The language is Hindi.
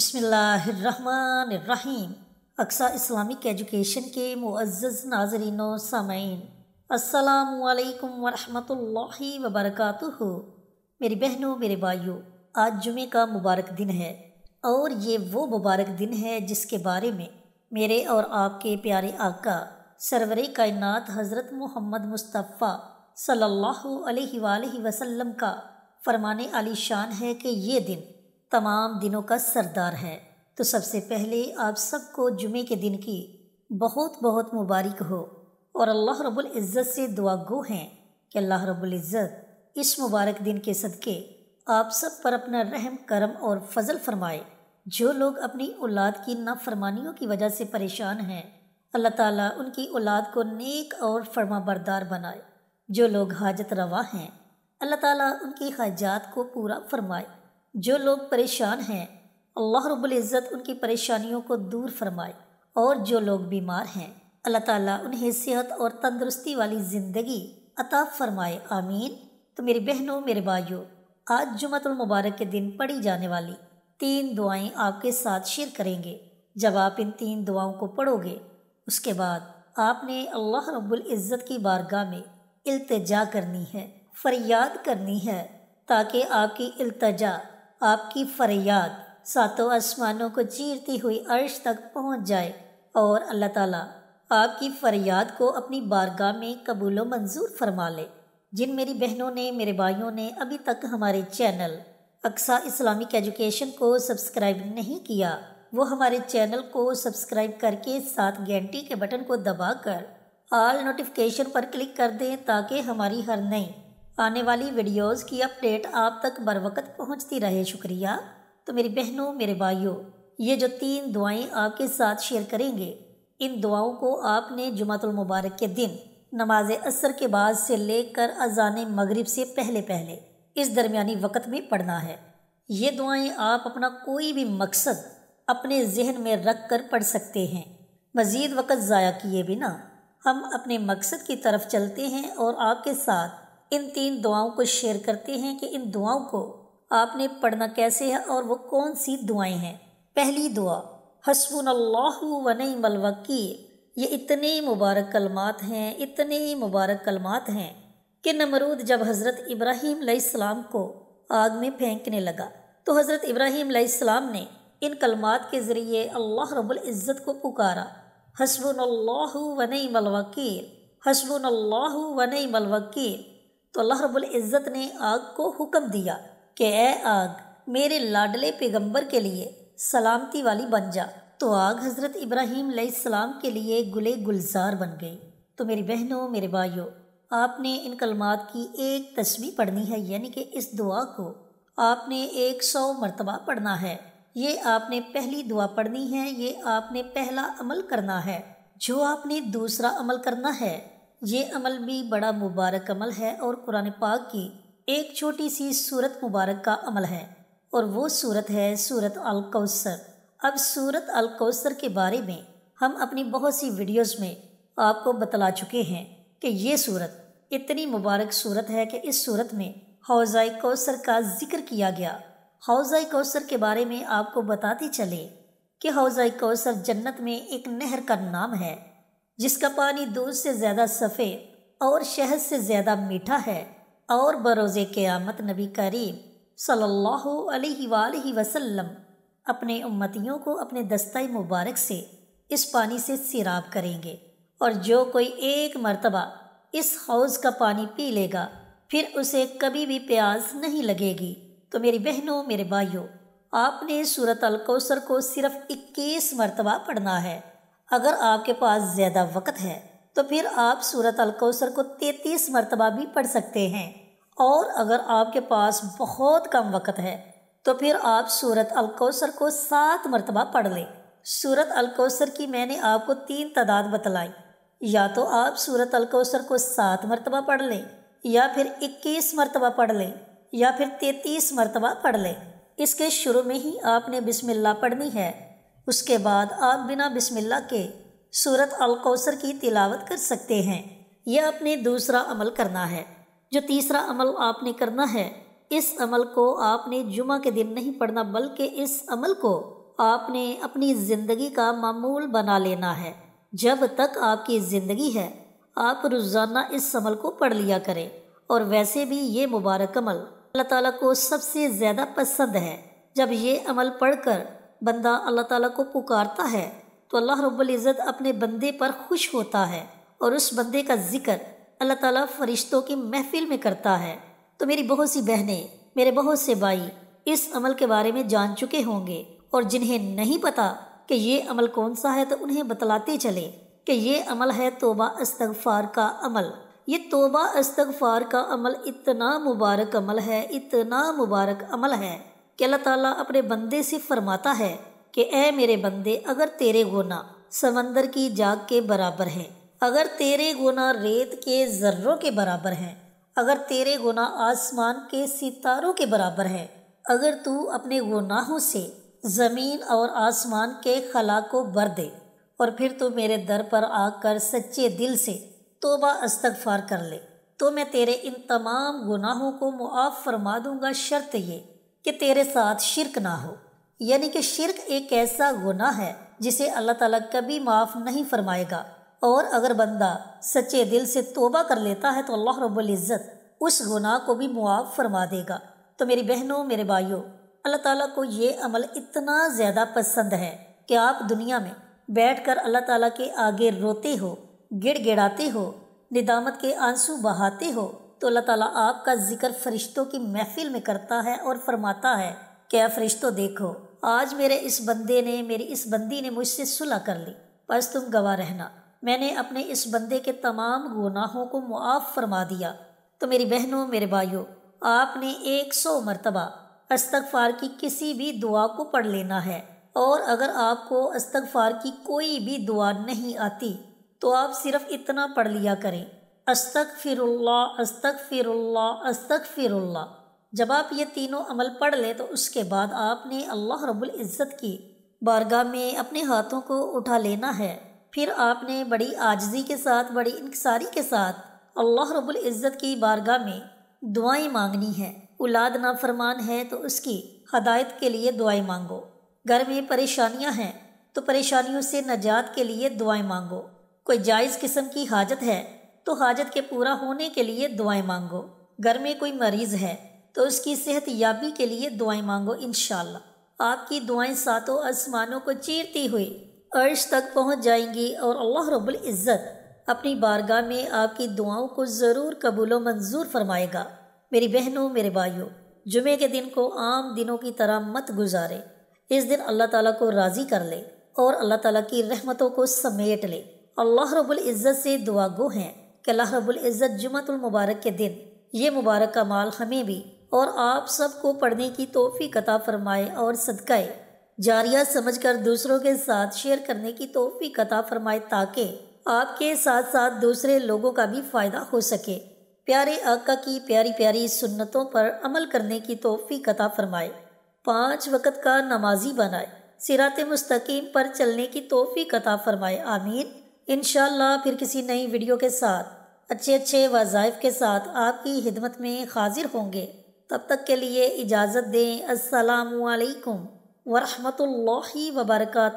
बसमीम अक्सा इस्लामिक एजुकेशन के मुआज़ नाजरीन सामीन असलकम वरहि वबरक मेरी बहनों मेरे भाइयों आज जुमे का मुबारक दिन है और ये वो मुबारक दिन है जिसके बारे में मेरे और आपके प्यारे आका सरवर कायन हज़रत मोहम्मद मुस्तफ़ा सल्ला अलैहि का फरमान आली शान है कि ये दिन तमाम दिनों का सरदार है तो सबसे पहले आप सबको जुमे के दिन की बहुत बहुत मुबारक हो और अल्लाह रब्बुल इज़्ज़त से दुआ गो हैं कि अल्लाह रब्बुल इज़्ज़त इस मुबारक दिन के सदक़े आप सब पर अपना रहम करम और फजल फरमाए जो लोग अपनी औलाद की नाफरमानियों की वजह से परेशान हैं अल्लाह ताला उनकी औलाद को नेक और फरमाबरदार बनाए जो लोग हाजत रवा हैं अल्लाह ताला उनकी हाजात को पूरा फरमाए जो लोग परेशान हैं अल्लाह रब्ज़त उनकी परेशानियों को दूर फरमाए और जो लोग बीमार हैं अल्लाह ताला उन्हें सेहत और तंदरुस्ती वाली ज़िंदगी अता फरमाए आमीन तो मेरी बहनों मेरे भाइयों आज जुमतुल मुबारक के दिन पढ़ी जाने वाली तीन दुआएं आपके साथ शेयर करेंगे जब आप इन तीन दुआओं को पढ़ोगे उसके बाद आपने अल्लाह रब्बुल इज़्ज़त की बारगाह में इल्तजा करनी है फरियाद करनी है ताकि आपकी इल्तजा आपकी फरियाद सातों आसमानों को चीरती हुई अर्श तक पहुंच जाए और अल्लाह ताला आपकी फरियाद को अपनी बारगाह में कबूल मंजूर फरमा ले जिन मेरी बहनों ने मेरे भाइयों ने अभी तक हमारे चैनल अक्सा इस्लामिक एजुकेशन को सब्सक्राइब नहीं किया वो हमारे चैनल को सब्सक्राइब करके साथ घंटी के बटन को दबाकर ऑल नोटिफिकेशन पर क्लिक कर दें ताकि हमारी हर नई आने वाली वीडियोस की अपडेट आप तक बर वक्त पहुँचती रहे शुक्रिया तो मेरी बहनों मेरे भाइयों ये जो तीन दुआएं आपके साथ शेयर करेंगे इन दुआओं को आपने जुमातुल मुबारक के दिन नमाज असर के बाद से लेकर अजान मगरिब से पहले पहले इस दरमियानी वक्त में पढ़ना है ये दुआएं आप अपना कोई भी मकसद अपने जहन में रख कर पढ़ सकते हैं मज़ीद वक़्त ज़ाया किए बिना हम अपने मकसद की तरफ चलते हैं और आपके साथ इन तीन दुआओं को शेयर करते हैं कि इन दुआओं को आपने पढ़ना कैसे है और वो कौन सी दुआएं हैं पहली दुआ हसबुन वन वकील ये इतने मुबारक कलमात हैं इतने मुबारक कलमात हैं कि नमरूद जब हज़रत इब्राहीम सलाम को आग में फेंकने लगा तो हज़रत इब्राहीम सलाम ने इन कलमात के ज़रिए अल्लाह रब्बुल इज़्ज़त को पुकारा हसबुन वन वकील हसबुन वन वकील तो अल्लाह रब्बुल इज़्ज़त ने आग को हुक्म दिया कि ए आग मेरे लाडले पैगंबर के लिए सलामती वाली बन जा तो आग हज़रत इब्राहीम सलाम के लिए गुले गुलजार बन गई तो मेरी बहनों मेरे भाइयों आपने इन कलमात की एक तस्वीर पढ़नी है यानी कि इस दुआ को आपने एक सौ मरतबा पढ़ना है ये आपने पहली दुआ पढ़नी है ये आपने पहला अमल करना है जो आपने दूसरा अमल करना है ये अमल भी बड़ा मुबारक अमल है और कुरान पाक की एक छोटी सी सूरत मुबारक का अमल है और वो सूरत है सूरत अलकौसर अब सूरत अलकौसर के बारे में हम अपनी बहुत सी वीडियोस में आपको बतला चुके हैं कि ये सूरत इतनी मुबारक सूरत है कि इस सूरत में हौज़ा कौसर का जिक्र किया गया हौजाई कौसर के बारे में आपको बताते चले कि हौजाई कौसर जन्नत में एक नहर का नाम है जिसका पानी दूध से ज़्यादा सफ़ेद और शहद से ज़्यादा मीठा है और बरोज़ क़यामत नबी करीम सल्लल्लाहु अलैहि वसल्लम अपने उम्मतियों को अपने दस्ता मुबारक से इस पानी से सिराब करेंगे और जो कोई एक मरतबा इस हौज़ का पानी पी लेगा फिर उसे कभी भी प्याज नहीं लगेगी तो मेरी बहनों मेरे भाइयों आपने सूरत अलकौसर को सिर्फ 21 मरतबा पढ़ना है अगर आपके पास ज़्यादा वक्त है तो फिर आप सूरत अलकौसर को तैतीस मरतबा भी पढ़ सकते हैं और अगर आपके पास बहुत कम वक्त है तो फिर आप सूरत अलकौसर को सात मरतबा पढ़ लें सूरत अलकौसर की मैंने आपको तीन तादाद बतलाई या तो आप सूरत अलकौसर को सात मरतबा पढ़ लें या फिर इक्कीस मरतबा पढ़ लें या फिर तैतीस मरतबा पढ़ लें इसके शुरू में ही आपने बिस्मिल्लाह पढ़नी है उसके बाद आप बिना बिस्मिल्लाह के सूरत अलकौसर की तिलावत कर सकते हैं यह अपने दूसरा अमल करना है जो तीसरा अमल आपने करना है इस अमल को आपने जुमा के दिन नहीं पढ़ना बल्कि इस अमल को आपने अपनी ज़िंदगी का मामूल बना लेना है जब तक आपकी ज़िंदगी है आप रोज़ाना इस अमल को पढ़ लिया करें और वैसे भी ये मुबारक अमल अल्लाह ताला को सबसे ज़्यादा पसंद है जब ये अमल पढ़कर बंदा अल्लाह ताला को पुकारता है तो अल्लाह रब्बुल इज़्ज़त अपने बंदे पर खुश होता है और उस बंदे का जिक्र अल्लाह ताला फरिश्तों की महफिल में करता है तो मेरी बहुत सी बहनें मेरे बहुत से भाई इस अमल के बारे में जान चुके होंगे और जिन्हें नहीं पता कि ये अमल कौन सा है तो उन्हें बतलाते चले कि ये अमल है तोबा अस्तगफार का अमल ये तोबा अस्तगफार का अमल इतना मुबारक अमल है इतना मुबारक अमल है कि अल्लाह ताला अपने बंदे से फरमाता है कि ए मेरे बंदे अगर तेरे गुना समंदर की जाग के बराबर है अगर तेरे गुना रेत के जर्रों के बराबर है अगर तेरे गुना आसमान के सितारों के बराबर है अगर तू अपने गुनाहों से ज़मीन और आसमान के खला को भर दे और फिर तू मेरे दर पर आकर सच्चे दिल से तोबा अस्तगफार कर ले तो मैं तेरे इन तमाम गुनाहों को मुआफ़ फरमा दूँगा शर्त ये कि तेरे साथ शिरक ना हो यानी कि शिरक एक ऐसा गुना है जिसे अल्लाह ताला कभी माफ़ नहीं फरमाएगा और अगर बंदा सच्चे दिल से तोबा कर लेता है तो अल्लाह रब्बुल इज़्ज़त उस गुनाह को भी मुआफ़ फरमा देगा तो मेरी बहनों मेरे भाइयों अल्लाह ताला को ये अमल इतना ज़्यादा पसंद है कि आप दुनिया में बैठकर अल्लाह ताला के आगे रोते हो गिड़ गिड़ाते हो निदामत के आंसू बहाते हो तो अल्लाह ताला आपका जिक्र फरिश्तों की महफिल में करता है और फरमाता है क्या फरिश्तों देखो आज मेरे इस बंदे ने मेरी इस बंदी ने मुझसे सुलह कर ली बस तुम गवाह रहना मैंने अपने इस बंदे के तमाम गुनाहों को मुआफ़ फरमा दिया तो मेरी बहनों मेरे भाइयों आपने एक सौ मरतबा अस्तगफार की किसी भी दुआ को पढ़ लेना है और अगर आपको अस्तगफार की कोई भी दुआ नहीं आती तो आप सिर्फ इतना पढ़ लिया करें अस्तक फिरुल्ला अस्तक फिरुल्ला अस्तक फिरुल्ला जब आप ये तीनों अमल पढ़ लें तो उसके बाद आपने अल्लाह रब्बुल इज़्ज़त की बारगाह में अपने हाथों को उठा लेना है फिर आपने बड़ी आजजी के साथ बड़ी इंकसारी के साथ अल्लाह रब्बुल इज़्ज़त की बारगाह में दुआएं मांगनी है औलाद नाफरमान है तो उसकी हदायत के लिए दुआएं मांगो घर में परेशानियां हैं तो परेशानियों से नजात के लिए दुआएं मांगो कोई जायज़ किस्म की हाजत है तो हाजत के पूरा होने के लिए दुआएं मांगो घर में कोई मरीज़ है तो उसकी सेहत याबी के लिए दुआएं मांगो इन आपकी दुआएं सातों आसमानों को चीरती हुई अर्श तक पहुंच जाएंगी और अल्लाह रब्बुल इज़्ज़त अपनी बारगाह में आपकी दुआओं को ज़रूर कबूल मंजूर फरमाएगा मेरी बहनों मेरे भाइयों जुमे के दिन को आम दिनों की तरह मत गुजारे इस दिन अल्लाह ताला को राज़ी कर ले और अल्लाह ताला की रहमतों को समेट ले अल्लाह रब्बुल इज़्ज़त से दुआगो हैं कि अल्लाह रबुल्ज़त जुमतुलमबारक के दिन ये मुबारक का माल हमें भी और आप सबको पढ़ने की तोहफ़ी कता फरमाए और सदकाए जारिया कर दूसरों के साथ शेयर करने की तोहफी कता फरमाए ताकि आपके साथ साथ दूसरे लोगों का भी फ़ायदा हो सके प्यारे आका की प्यारी प्यारी सुन्नतों पर अमल करने की तोहफ़ी कता फरमाए पाँच वक़्त का नमाजी बनाए सिरात मुस्तकीम पर चलने की तोहफ़ी कता फरमाए आमीन इन फिर किसी नई वीडियो के साथ अच्छे अच्छे वज़ाइफ के साथ आपकी हिदमत में हाजिर होंगे तब तक के लिए इजाज़त दें असलकम वरहमल वबरकू